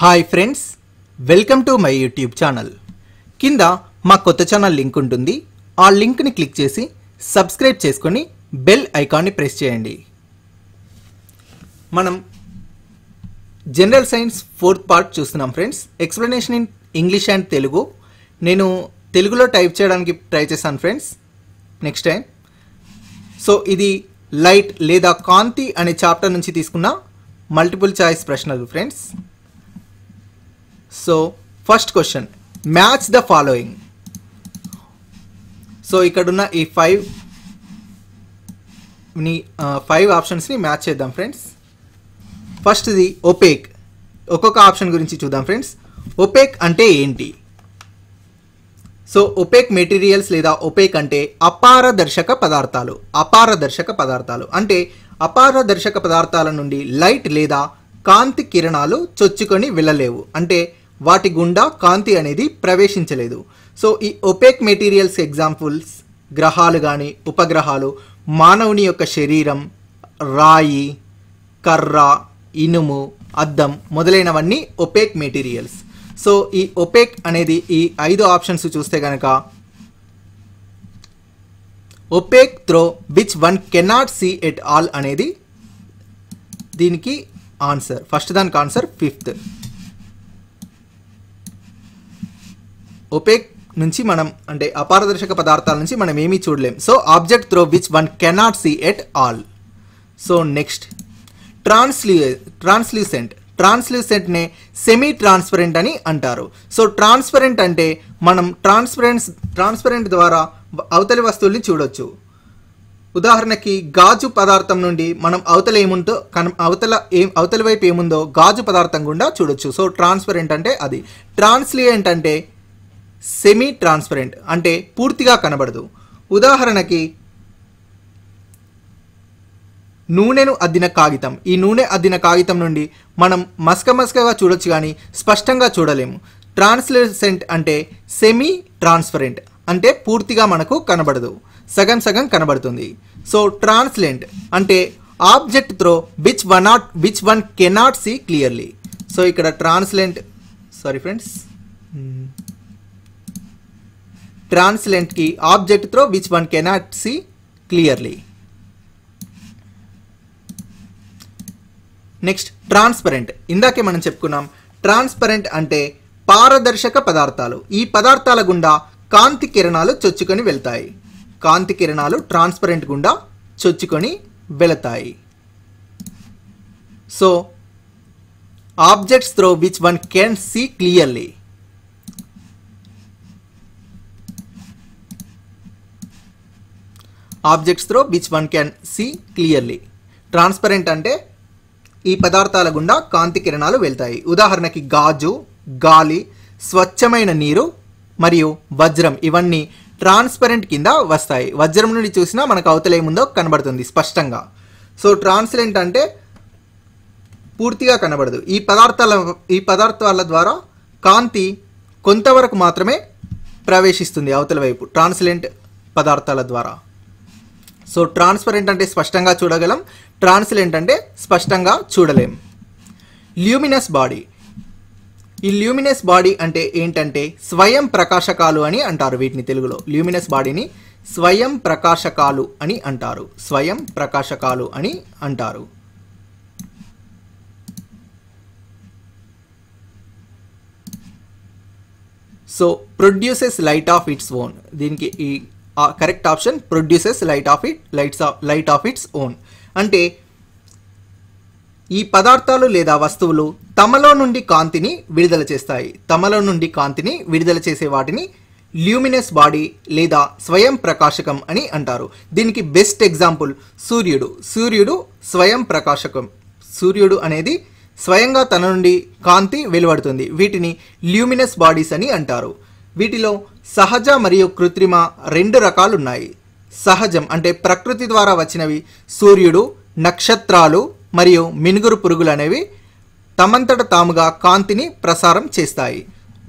hi friends welcome to my YouTube channel కింద మా కొత్త ఛానల్ లింక్ ఉంటుంది ఆ లింక్ని క్లిక్ చేసి సబ్స్క్రైబ్ చేసుకొని బెల్ ఐకాన్ని ప్రెస్ చేయండి మనం జనరల్ సైన్స్ ఫోర్త్ పార్ట్ చూస్తున్నాం friends explanation in English and Telugu నేను తెలుగులో టైప్ చేయడానికి ట్రై చేశాను ఫ్రెండ్స్ నెక్స్ట్ టైం సో ఇది లైట్ లేదా కాంతి అనే చాప్టర్ నుంచి తీసుకున్న మల్టిపుల్ చాయిస్ ప్రశ్నలు friends so first question match the following so ఇక్కడున్న ఈ ఫైవ్ ని ఫైవ్ ఆప్షన్స్ని మ్యాచ్ చేద్దాం ఫ్రెండ్స్ ఫస్ట్ది ఒపేక్ ఒక్కొక్క ఆప్షన్ గురించి చూద్దాం ఫ్రెండ్స్ ఒపేక్ అంటే ఏంటి సో ఒపేక్ మెటీరియల్స్ లేదా ఒపేక్ అంటే అపారదర్శక పదార్థాలు అపారదర్శక పదార్థాలు అంటే అపారదర్శక పదార్థాల నుండి లైట్ లేదా కాంతి కిరణాలు చొచ్చుకొని వెళ్ళలేవు అంటే వాటి గుండా కాంతి అనేది ప్రవేశించలేదు సో ఈ ఒపేక్ మెటీరియల్స్ ఎగ్జాంపుల్స్ గ్రహాలు కానీ ఉపగ్రహాలు మానవుని యొక్క శరీరం రాయి కర్ర ఇనుము అద్దం మొదలైనవన్నీ ఒపేక్ మెటీరియల్స్ సో ఈ ఒపేక్ అనేది ఈ ఐదు ఆప్షన్స్ చూస్తే కనుక opaque through which one cannot see at all అనేది దీనికి ఆన్సర్ ఫస్ట్ దానికి ఆన్సర్ ఫిఫ్త్ ఒపేక్ నుంచి మనం అంటే అపారదర్శక పదార్థాల నుంచి మనం ఏమీ చూడలేం so object through which one cannot see at all so next translucent translucent ట్రాన్స్లూసెంట్నే సెమీ ట్రాన్స్పరెంట్ అని అంటారు సో ట్రాన్స్పరెంట్ అంటే మనం ట్రాన్స్పరెంట్స్ ట్రాన్స్పరెంట్ ద్వారా అవతలి వస్తువుల్ని చూడొచ్చు ఉదాహరణకి గాజు పదార్థం నుండి మనం అవతల ఏముందో కన అవతల ఏం అవతల వైపు ఏముందో గాజు పదార్థం గుండా చూడొచ్చు సో ట్రాన్స్పరెంట్ అంటే అది ట్రాన్స్లియంట్ అంటే సెమీ ట్రాన్స్పరెంట్ అంటే పూర్తిగా కనబడదు ఉదాహరణకి నూనెను అద్దిన కాగితం ఈ నూనె అద్దిన కాగితం నుండి మనం మస్క మస్కగా చూడొచ్చు కానీ స్పష్టంగా చూడలేము ట్రాన్స్లెసెంట్ అంటే సెమీ ట్రాన్స్పరెంట్ అంటే పూర్తిగా మనకు కనబడదు సగం సగం కనబడుతుంది సో ట్రాన్స్లెంట్ అంటే object through which one not which one cannot see clearly so ఇక్కడ ట్రాన్స్లెంట్ సారీ ఫ్రెండ్స్ ట్రాన్స్లెంట్ కి object through which one cannot see clearly next transparent ఇందాకే మనం చెప్పుకున్నాం ట్రాన్స్పరెంట్ అంటే పారదర్శక పదార్థాలు ఈ పదార్థాల గుండా కాంతి కిరణాలు చొచ్చుకొని వెళ్తాయి కాంతి కిరణాలు ట్రాన్స్పరెంట్ గుండా చొచ్చుకొని వెళతాయి so objects through which one can see clearly objects through which one can see clearly transparent అంటే ఈ పదార్థాల గుండా కాంతి కిరణాలు వెళ్తాయి ఉదాహరణకి గాజు గాలి స్వచ్ఛమైన నీరు మరియు వజ్రం ఇవన్నీ ట్రాన్స్పరెంట్ కింద వస్తాయి వజ్రం నుండి చూసినా మనకు అవతలేముందో కనబడుతుంది స్పష్టంగా సో ట్రాన్స్లెంట్ అంటే పూర్తిగా కనబడదు ఈ పదార్థాల ఈ పదార్థాల ద్వారా కాంతి కొంతవరకు మాత్రమే ప్రవేశిస్తుంది అవతల వైపు ట్రాన్స్లెంట్ పదార్థాల ద్వారా సో ట్రాన్స్పరెంట్ అంటే స్పష్టంగా చూడగలం ట్రాన్స్లెంట్ అంటే స్పష్టంగా చూడలేం ల్యూమినస్ బాడీ ఈ ల్యూమినస్ బాడీ అంటే ఏంటంటే స్వయం ప్రకాశకాలు అని అంటారు వీటిని తెలుగులో ల్యూమినస్ బాడీని స్వయం ప్రకాశకాలు అని అంటారు స్వయం ప్రకాశకాలు అని అంటారు so produces light of its own దీనికి ఈ correct option produces light of it lights of light of its own అంటే ఈ పదార్థాలు లేదా వస్తువులు తమలో నుండి కాంతిని విడుదల చేస్తాయి తమలో నుండి కాంతిని విడుదల చేసే వాటిని ల్యూమినస్ బాడీ లేదా స్వయం ప్రకాశకం అని అంటారు దీనికి బెస్ట్ ఎగ్జాంపుల్ సూర్యుడు సూర్యుడు స్వయం ప్రకాశకం సూర్యుడు అనేది స్వయంగా తన నుండి కాంతి వెలువడుతుంది వీటిని ల్యూమినస్ బాడీస్ అని అంటారు వీటిలో సహజ మరియు కృత్రిమ రెండు రకాలున్నాయి సహజం అంటే ప్రకృతి ద్వారా వచ్చినవి సూర్యుడు నక్షత్రాలు మరియు మినుగురు పురుగులు అనేవి తమంతట తాముగా కాంతిని ప్రసారం చేస్తాయి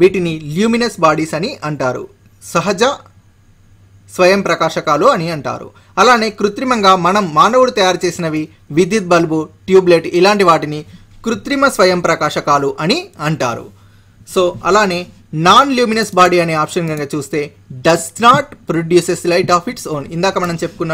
వీటిని ల్యూమినస్ బాడీస్ అని అంటారు సహజ స్వయం ప్రకాశకాలు అని అంటారు అలానే కృత్రిమంగా మనం మానవుడు తయారు చేసినవి విద్యుత్ బల్బు ట్యూబ్లైట్ ఇలాంటి వాటిని కృత్రిమ స్వయం ప్రకాశకాలు అని అంటారు సో అలానే నాన్ ల్యూమినస్ బాడీ అనే ఆప్షన్ కనుక చూస్తే does not produces light of its own ఇందాక మనం చెప్పుకున్న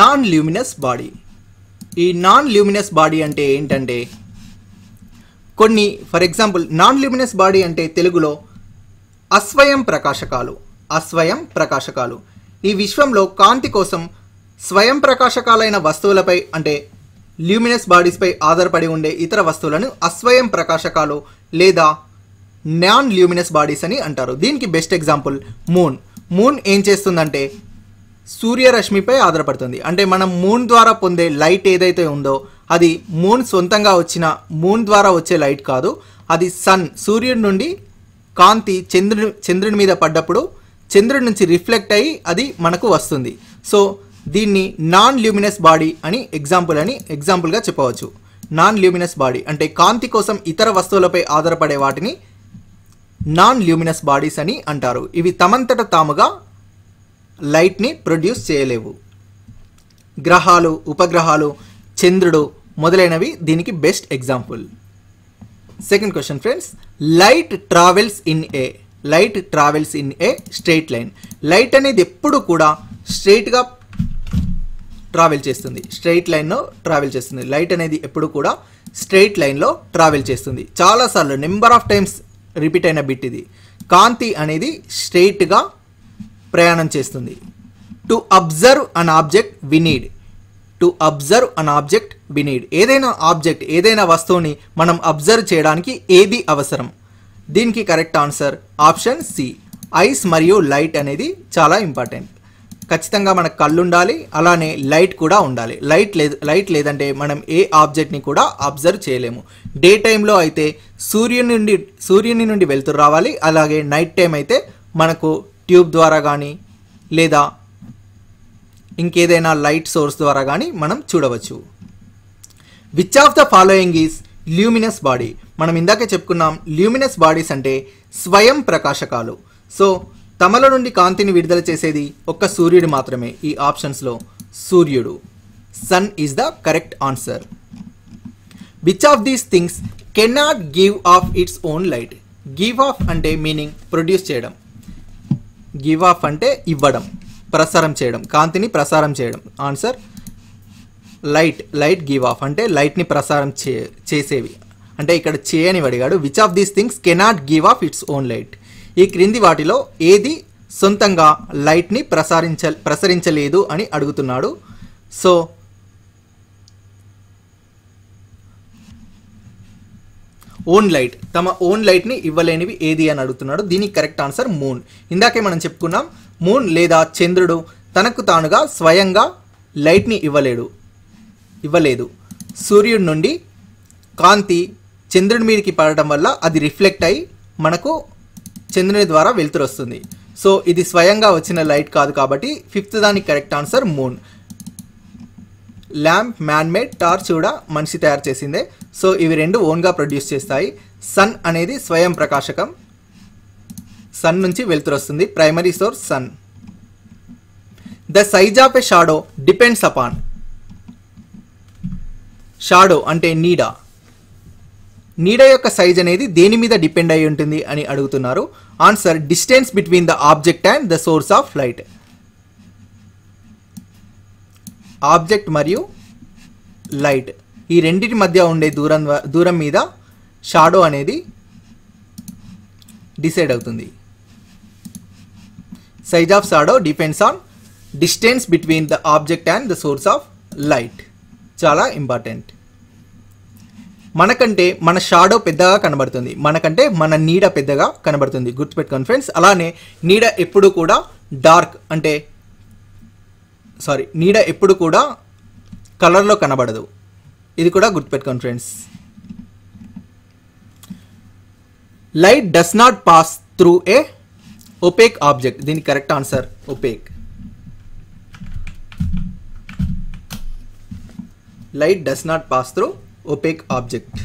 నాన్ ల్యూమినస్ బాడీ ఈ నాన్ ల్యూమినస్ బాడీ అంటే ఏంటంటే కొన్ని for example non luminous body అంటే తెలుగులో అస్వయం ప్రకాశకాలు అస్వయం ప్రకాశకాలు ఈ విశ్వంలో కాంతి కోసం స్వయం ప్రకాశకాలైన వస్తువులపై అంటే ల్యూమినస్ బాడీస్పై ఆధారపడి ఉండే ఇతర వస్తువులను అస్వయం ప్రకాశకాలు లేదా నాన్ ల్యూమినస్ బాడీస్ అని అంటారు దీనికి బెస్ట్ ఎగ్జాంపుల్ మూన్ మూన్ ఏం చేస్తుందంటే సూర్యరశ్మిపై ఆధారపడుతుంది అంటే మనం మూన్ ద్వారా పొందే లైట్ ఏదైతే ఉందో అది మూన్ సొంతంగా వచ్చిన మూన్ ద్వారా వచ్చే లైట్ కాదు అది సన్ సూర్యుడి నుండి కాంతి చంద్రుని చంద్రుని మీద పడ్డప్పుడు చంద్రుడి నుంచి రిఫ్లెక్ట్ అయ్యి అది మనకు వస్తుంది సో దీన్ని నాన్ ల్యూమినస్ బాడీ అని ఎగ్జాంపుల్ అని ఎగ్జాంపుల్గా చెప్పవచ్చు నాన్ ల్యూమినస్ బాడీ అంటే కాంతి కోసం ఇతర వస్తువులపై ఆధారపడే వాటిని నాన్ ల్యూమినస్ బాడీస్ అని అంటారు ఇవి తమంతట తాముగా లైట్ని ప్రొడ్యూస్ చేయలేవు గ్రహాలు ఉపగ్రహాలు చంద్రుడు మొదలైనవి దీనికి best example second question friends light travels in a light travels in a straight line light అనేది ఎప్పుడు కూడా స్ట్రైట్గా ట్రావెల్ చేస్తుంది స్ట్రైట్ లైన్లో ట్రావెల్ చేస్తుంది లైట్ అనేది ఎప్పుడు కూడా స్ట్రైట్ లైన్లో ట్రావెల్ చేస్తుంది చాలాసార్లు నెంబర్ ఆఫ్ టైమ్స్ రిపీట్ అయిన బిట్ ఇది కాంతి అనేది స్ట్రైట్గా ప్రయాణం చేస్తుంది to observe an object we need to observe an object we need ఏదైనా ఆబ్జెక్ట్ ఏదైనా వస్తువుని మనం అబ్జర్వ్ చేయడానికి ఏది అవసరం దీనికి correct answer option C eyes మరియు లైట్ అనేది చాలా ఇంపార్టెంట్ ఖచ్చితంగా మనకు కళ్ళు ఉండాలి అలానే లైట్ కూడా ఉండాలి లైట్ లేదు లైట్ లేదంటే మనం ఏ ఆబ్జెక్ట్ని కూడా అబ్జర్వ్ చేయలేము డే టైంలో అయితే సూర్యుని నుండి సూర్యుని నుండి వెళ్తురు రావాలి అలాగే నైట్ టైం అయితే మనకు ట్యూబ్ ద్వారా కానీ లేదా ఇంకేదైనా లైట్ సోర్స్ ద్వారా కానీ మనం చూడవచ్చు which of the following is luminous body మనం ఇందాకే చెప్పుకున్నాం ల్యూమినస్ బాడీస్ అంటే స్వయం ప్రకాశకాలు సో తమల నుండి కాంతిని విడుదల చేసేది ఒక్క సూర్యుడు మాత్రమే ఈ ఆప్షన్స్లో సూర్యుడు sun is the correct answer which of these things cannot give off its own light give off అంటే మీనింగ్ ప్రొడ్యూస్ చేయడం గివ్ ఆఫ్ అంటే ఇవ్వడం ప్రసారం చేయడం కాంతిని ప్రసారం చేయడం answer light light give off అంటే లైట్ని ప్రసారం చే చేసేవి అంటే ఇక్కడ చేయని అడిగాడు which of these things cannot give off its own light ఈ క్రింది వాటిలో ఏది సొంతంగా లైట్ని ప్రసారించ ప్రసరించలేదు అని అడుగుతున్నాడు సో ఓన్ లైట్ తమ ఓన్ లైట్ని ఇవ్వలేనివి ఏది అని అడుగుతున్నాడు దీనికి కరెక్ట్ ఆన్సర్ మూన్ ఇందాకే మనం చెప్పుకున్నాం మూన్ లేదా చంద్రుడు తనకు తానుగా స్వయంగా లైట్ని ఇవ్వలేడు ఇవ్వలేదు సూర్యుడి నుండి కాంతి చంద్రుడి మీదకి పడటం వల్ల అది రిఫ్లెక్ట్ అయ్యి మనకు చంద్రుని ద్వారా వెలుతురు వస్తుంది సో ఇది స్వయంగా వచ్చిన లైట్ కాదు కాబట్టి ఫిఫ్త్ దానికి correct answer moon lamp manmade torch కూడా మనిషి తయారు చేసిందే సో ఇవి రెండు ఓన్గా ప్రొడ్యూస్ చేస్తాయి సన్ అనేది స్వయం ప్రకాశకం సన్ నుంచి వెలుతురు వస్తుంది primary source sun the size of a shadow depends upon shadow అంటే నీడా నీడ యొక్క సైజ్ అనేది దేని మీద డిపెండ్ అయి ఉంటుంది అని అడుగుతున్నారు answer distance between the object and the source of light object మరియు లైట్ ఈ రెండింటి మధ్య ఉండే దూరం దూరం మీద షాడో అనేది డిసైడ్ అవుతుంది size of shadow depends on distance between the object and the source of light చాలా ఇంపార్టెంట్ మనకంటే మన షాడో పెద్దగా కనబడుతుంది మనకంటే మన నీడ పెద్దగా కనబడుతుంది గుర్తుపెట్టుకోండి ఫ్రెండ్స్ అలానే నీడ ఎప్పుడు కూడా డార్క్ అంటే సారీ నీడ ఎప్పుడు కూడా కలర్లో కనబడదు ఇది కూడా గుర్తుపెట్టుకోండి friends light does not pass through a opaque object దీని correct answer opaque light does not pass through opaque object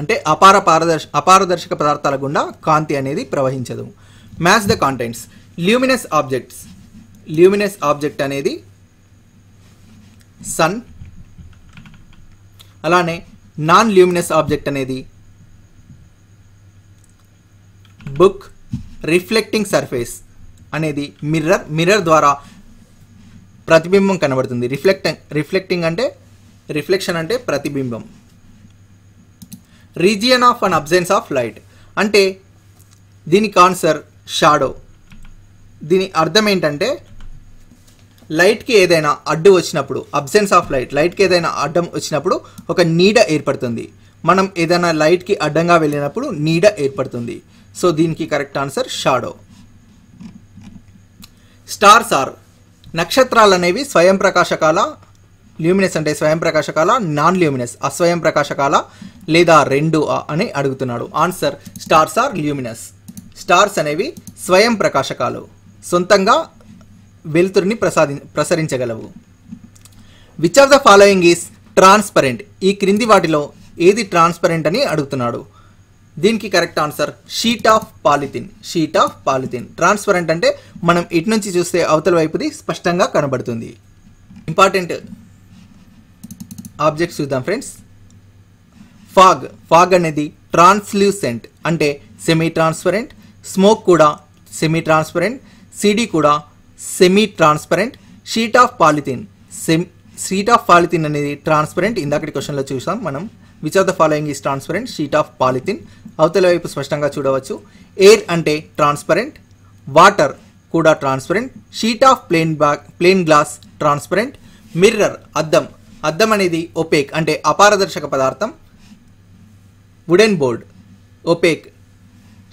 అంటే అపార పారదర్శ అపారదర్శక పదార్థాల గుండా కాంతి అనేది ప్రవహించదు match the contents luminous objects luminous object అనేది సన్ అలానే నాన్ ల్యూమినస్ ఆబ్జెక్ట్ అనేది బుక్ రిఫ్లెక్టింగ్ సర్ఫేస్ అనేది మిర్రర్ మిర్రర్ ద్వారా ప్రతిబింబం కనబడుతుంది రిఫ్లెక్టింగ్ రిఫ్లెక్టింగ్ అంటే రిఫ్లెక్షన్ అంటే ప్రతిబింబం region of an absence of light అంటే దీనికి ఆన్సర్ షాడో దీని అర్థం ఏంటంటే లైట్కి ఏదైనా అడ్డు వచ్చినప్పుడు అబ్సెన్స్ ఆఫ్ లైట్ లైట్కి ఏదైనా అడ్డం వచ్చినప్పుడు ఒక నీడ ఏర్పడుతుంది మనం ఏదైనా లైట్కి అడ్డంగా వెళ్ళినప్పుడు నీడ ఏర్పడుతుంది సో దీనికి correct answer shadow stars are నక్షత్రాలు అనేవి స్వయం ప్రకాశకాల ల్యూమినస్ అంటే స్వయం ప్రకాశకాల నాన్ ల్యూమినస్ అస్వయం ప్రకాశకాల లేదా రెండు అని అడుగుతున్నాడు answer stars are luminous stars అనేవి స్వయం ప్రకాశకాలు సొంతంగా వెలుతురిని ప్రసాది ప్రసరించగలవు which of the following is transparent ఈ క్రింది వాటిలో ఏది ట్రాన్స్పరెంట్ అని అడుగుతున్నాడు దీనికి correct answer sheet of polythene sheet of polythene transparent అంటే మనం ఇటు నుంచి చూస్తే అవతల వైపుది స్పష్టంగా కనబడుతుంది ఇంపార్టెంట్ ఆబ్జెక్ట్స్ చూద్దాం ఫ్రెండ్స్ ఫాగ్ ఫాగ్ అనేది ట్రాన్స్లూసెంట్ అంటే సెమీ ట్రాన్స్పరెంట్ స్మోక్ కూడా సెమీ ట్రాన్స్పరెంట్ సిడి కూడా semi transparent sheet of polythene sem sheet of polythene అనేది ట్రాన్స్పరెంట్ ఇందాకటి క్వశ్చన్లో చూసాం మనం which of the following is transparent sheet of polythene అవతల వైపు స్పష్టంగా చూడవచ్చు ఎయిర్ అంటే ట్రాన్స్పరెంట్ వాటర్ కూడా transparent sheet of plain bag plain glass transparent mirror అద్దం అద్దం అనేది ఒపేక్ అంటే అపారదర్శక పదార్థం wooden board opaque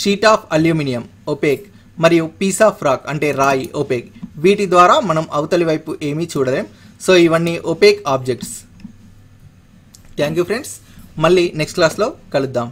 sheet of aluminium opaque మరియు పీస్ ఆఫ్ రాక్ అంటే రాయి ఒపేక్ వీటి ద్వారా మనం అవతలి వైపు ఏమీ చూడలేం సో ఇవన్నీ opaque objects thank you friends మళ్ళీ నెక్స్ట్ క్లాస్లో కలుద్దాం